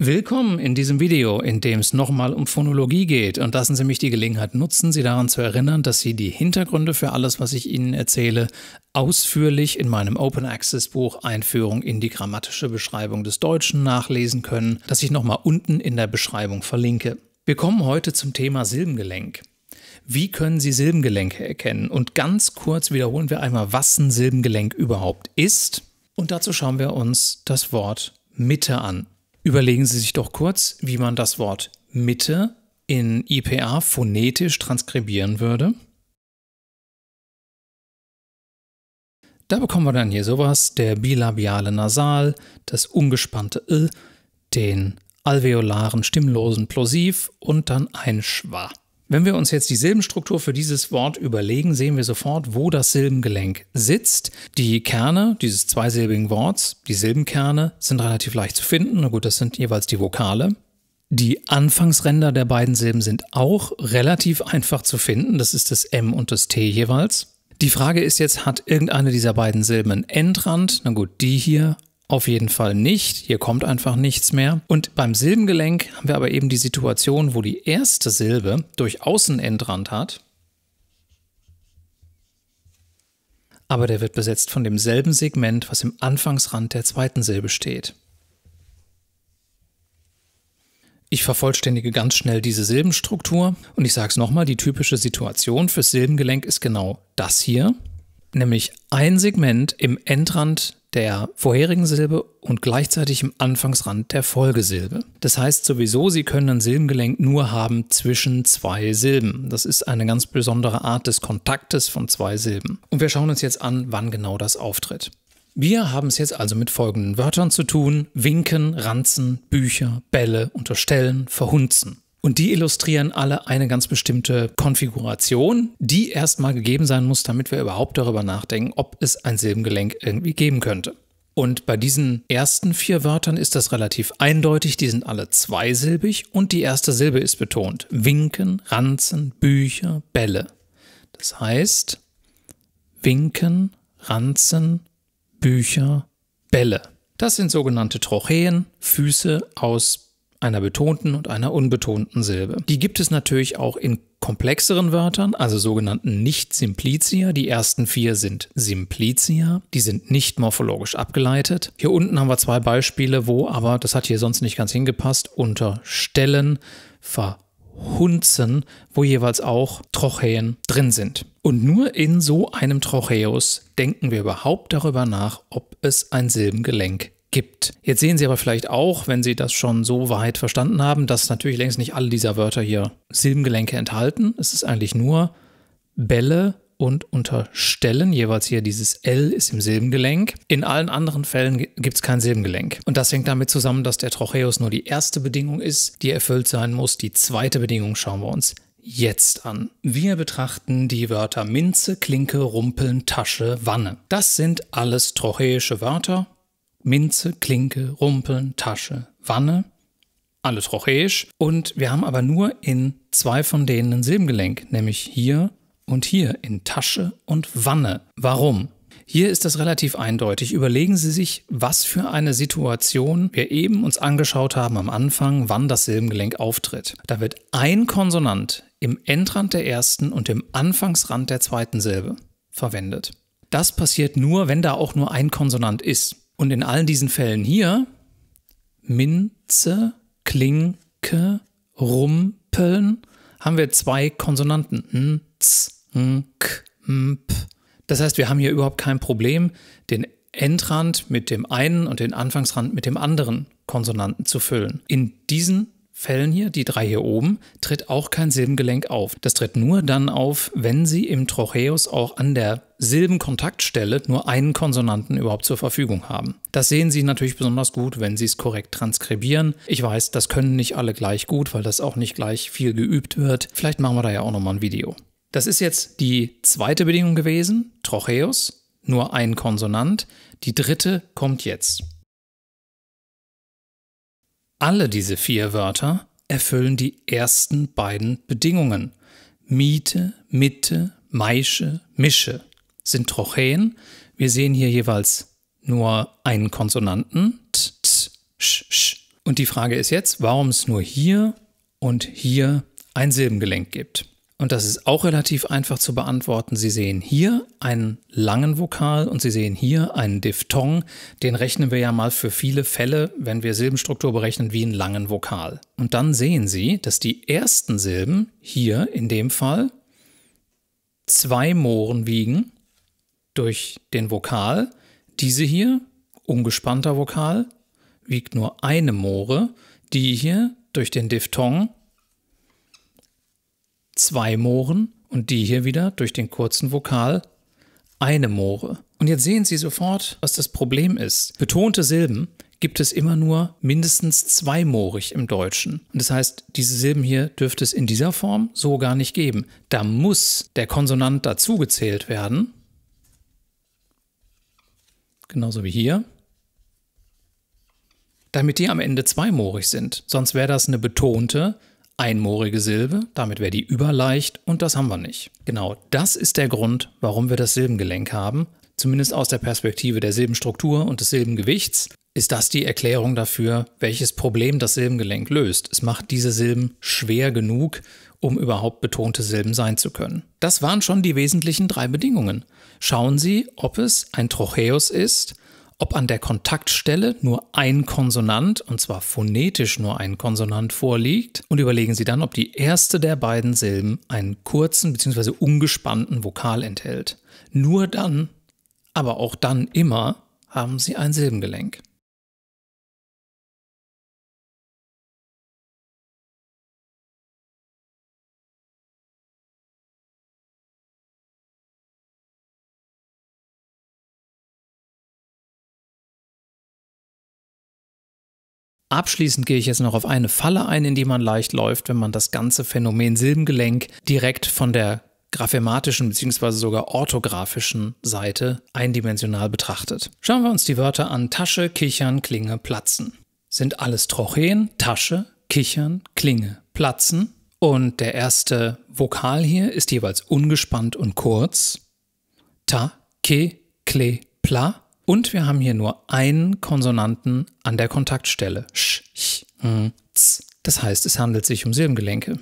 Willkommen in diesem Video, in dem es nochmal um Phonologie geht und lassen Sie mich die Gelegenheit nutzen, Sie daran zu erinnern, dass Sie die Hintergründe für alles, was ich Ihnen erzähle, ausführlich in meinem Open Access Buch Einführung in die grammatische Beschreibung des Deutschen nachlesen können, das ich nochmal unten in der Beschreibung verlinke. Wir kommen heute zum Thema Silbengelenk. Wie können Sie Silbengelenke erkennen? Und ganz kurz wiederholen wir einmal, was ein Silbengelenk überhaupt ist. Und dazu schauen wir uns das Wort Mitte an. Überlegen Sie sich doch kurz, wie man das Wort Mitte in IPA phonetisch transkribieren würde. Da bekommen wir dann hier sowas, der bilabiale Nasal, das ungespannte Ö, den alveolaren stimmlosen Plosiv und dann ein Schwa. Wenn wir uns jetzt die Silbenstruktur für dieses Wort überlegen, sehen wir sofort, wo das Silbengelenk sitzt. Die Kerne dieses zweisilbigen Worts, die Silbenkerne, sind relativ leicht zu finden. Na gut, das sind jeweils die Vokale. Die Anfangsränder der beiden Silben sind auch relativ einfach zu finden. Das ist das M und das T jeweils. Die Frage ist jetzt, hat irgendeine dieser beiden Silben einen Endrand? Na gut, die hier auf jeden Fall nicht. Hier kommt einfach nichts mehr. Und beim Silbengelenk haben wir aber eben die Situation, wo die erste Silbe durchaus einen Endrand hat. Aber der wird besetzt von demselben Segment, was im Anfangsrand der zweiten Silbe steht. Ich vervollständige ganz schnell diese Silbenstruktur und ich sage es nochmal, die typische Situation fürs Silbengelenk ist genau das hier nämlich ein Segment im Endrand der vorherigen Silbe und gleichzeitig im Anfangsrand der Folgesilbe. Das heißt sowieso, Sie können ein Silbengelenk nur haben zwischen zwei Silben. Das ist eine ganz besondere Art des Kontaktes von zwei Silben. Und wir schauen uns jetzt an, wann genau das auftritt. Wir haben es jetzt also mit folgenden Wörtern zu tun: winken, ranzen, Bücher, Bälle, unterstellen, verhunzen. Und die illustrieren alle eine ganz bestimmte Konfiguration, die erstmal gegeben sein muss, damit wir überhaupt darüber nachdenken, ob es ein Silbengelenk irgendwie geben könnte. Und bei diesen ersten vier Wörtern ist das relativ eindeutig, die sind alle zweisilbig und die erste Silbe ist betont. Winken, Ranzen, Bücher, Bälle. Das heißt, Winken, Ranzen, Bücher, Bälle. Das sind sogenannte Trochäen, Füße aus einer betonten und einer unbetonten Silbe. Die gibt es natürlich auch in komplexeren Wörtern, also sogenannten Nicht-Simplizia. Die ersten vier sind Simplizia, die sind nicht morphologisch abgeleitet. Hier unten haben wir zwei Beispiele, wo aber, das hat hier sonst nicht ganz hingepasst, unter Stellen verhunzen, wo jeweils auch Trochäen drin sind. Und nur in so einem Trocheus denken wir überhaupt darüber nach, ob es ein Silbengelenk gibt. Jetzt sehen Sie aber vielleicht auch, wenn Sie das schon so weit verstanden haben, dass natürlich längst nicht alle dieser Wörter hier Silbengelenke enthalten. Es ist eigentlich nur Bälle und unterstellen. Jeweils hier dieses L ist im Silbengelenk. In allen anderen Fällen gibt es kein Silbengelenk. Und das hängt damit zusammen, dass der Trocheus nur die erste Bedingung ist, die erfüllt sein muss. Die zweite Bedingung schauen wir uns jetzt an. Wir betrachten die Wörter Minze, Klinke, Rumpeln, Tasche, Wanne. Das sind alles trocheische Wörter Minze, Klinke, Rumpeln, Tasche, Wanne, alles rochäisch. Und wir haben aber nur in zwei von denen ein Silbengelenk, nämlich hier und hier in Tasche und Wanne. Warum? Hier ist das relativ eindeutig. Überlegen Sie sich, was für eine Situation wir eben uns angeschaut haben am Anfang, wann das Silbengelenk auftritt. Da wird ein Konsonant im Endrand der ersten und im Anfangsrand der zweiten Silbe verwendet. Das passiert nur, wenn da auch nur ein Konsonant ist. Und in all diesen Fällen hier, Minze, Klinke, Rumpeln, haben wir zwei Konsonanten. Nz, nk, mp. Das heißt, wir haben hier überhaupt kein Problem, den Endrand mit dem einen und den Anfangsrand mit dem anderen Konsonanten zu füllen. In diesen Fällen hier, die drei hier oben, tritt auch kein Silbengelenk auf. Das tritt nur dann auf, wenn sie im Trocheus auch an der Silbenkontaktstelle nur einen Konsonanten überhaupt zur Verfügung haben. Das sehen Sie natürlich besonders gut, wenn Sie es korrekt transkribieren. Ich weiß, das können nicht alle gleich gut, weil das auch nicht gleich viel geübt wird. Vielleicht machen wir da ja auch nochmal ein Video. Das ist jetzt die zweite Bedingung gewesen, Trocheus, nur ein Konsonant. Die dritte kommt jetzt. Alle diese vier Wörter erfüllen die ersten beiden Bedingungen. Miete, Mitte, Maische, Mische sind Trochäen. Wir sehen hier jeweils nur einen Konsonanten. T, t, sch, sch. Und die Frage ist jetzt, warum es nur hier und hier ein Silbengelenk gibt. Und das ist auch relativ einfach zu beantworten. Sie sehen hier einen langen Vokal und Sie sehen hier einen Diphthong. Den rechnen wir ja mal für viele Fälle, wenn wir Silbenstruktur berechnen, wie einen langen Vokal. Und dann sehen Sie, dass die ersten Silben hier in dem Fall zwei Mohren wiegen durch den Vokal. Diese hier, ungespannter Vokal, wiegt nur eine More. Die hier durch den Diphthong zwei Mohren und die hier wieder durch den kurzen Vokal eine More. Und jetzt sehen Sie sofort, was das Problem ist. Betonte Silben gibt es immer nur mindestens zweimorig im Deutschen. Und das heißt, diese Silben hier dürfte es in dieser Form so gar nicht geben. Da muss der Konsonant dazugezählt werden genauso wie hier, damit die am Ende zweimorig sind. Sonst wäre das eine betonte, einmohrige Silbe, damit wäre die überleicht und das haben wir nicht. Genau das ist der Grund, warum wir das Silbengelenk haben. Zumindest aus der Perspektive der Silbenstruktur und des Silbengewichts ist das die Erklärung dafür, welches Problem das Silbengelenk löst. Es macht diese Silben schwer genug, um überhaupt betonte Silben sein zu können. Das waren schon die wesentlichen drei Bedingungen. Schauen Sie, ob es ein Trocheus ist, ob an der Kontaktstelle nur ein Konsonant, und zwar phonetisch nur ein Konsonant vorliegt, und überlegen Sie dann, ob die erste der beiden Silben einen kurzen bzw. ungespannten Vokal enthält. Nur dann, aber auch dann immer, haben Sie ein Silbengelenk. Abschließend gehe ich jetzt noch auf eine Falle ein, in die man leicht läuft, wenn man das ganze Phänomen Silbengelenk direkt von der graphematischen bzw. sogar orthografischen Seite eindimensional betrachtet. Schauen wir uns die Wörter an Tasche, Kichern, Klinge, Platzen. Sind alles Trocheen, Tasche, Kichern, Klinge, Platzen. Und der erste Vokal hier ist jeweils ungespannt und kurz. Ta, ke, kle, pla. Und wir haben hier nur einen Konsonanten an der Kontaktstelle. Sch, ch, hm, z. Das heißt, es handelt sich um Silbengelenke.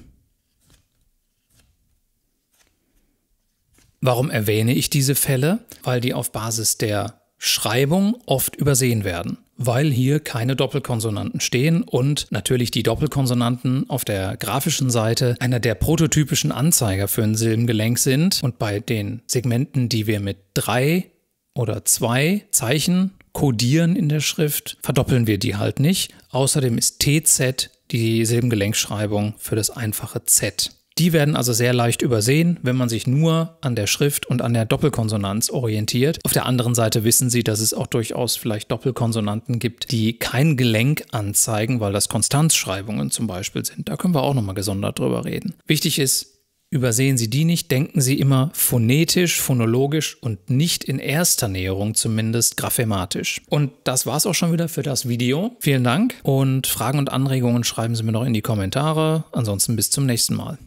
Warum erwähne ich diese Fälle? Weil die auf Basis der Schreibung oft übersehen werden, weil hier keine Doppelkonsonanten stehen und natürlich die Doppelkonsonanten auf der grafischen Seite einer der prototypischen Anzeiger für ein Silbengelenk sind und bei den Segmenten, die wir mit drei oder zwei Zeichen kodieren in der Schrift, verdoppeln wir die halt nicht. Außerdem ist TZ die Silbengelenkschreibung für das einfache Z. Die werden also sehr leicht übersehen, wenn man sich nur an der Schrift und an der Doppelkonsonanz orientiert. Auf der anderen Seite wissen Sie, dass es auch durchaus vielleicht Doppelkonsonanten gibt, die kein Gelenk anzeigen, weil das Konstanzschreibungen zum Beispiel sind. Da können wir auch nochmal gesondert drüber reden. Wichtig ist, Übersehen Sie die nicht, denken Sie immer phonetisch, phonologisch und nicht in erster Näherung zumindest graphematisch. Und das war's auch schon wieder für das Video. Vielen Dank und Fragen und Anregungen schreiben Sie mir noch in die Kommentare. Ansonsten bis zum nächsten Mal.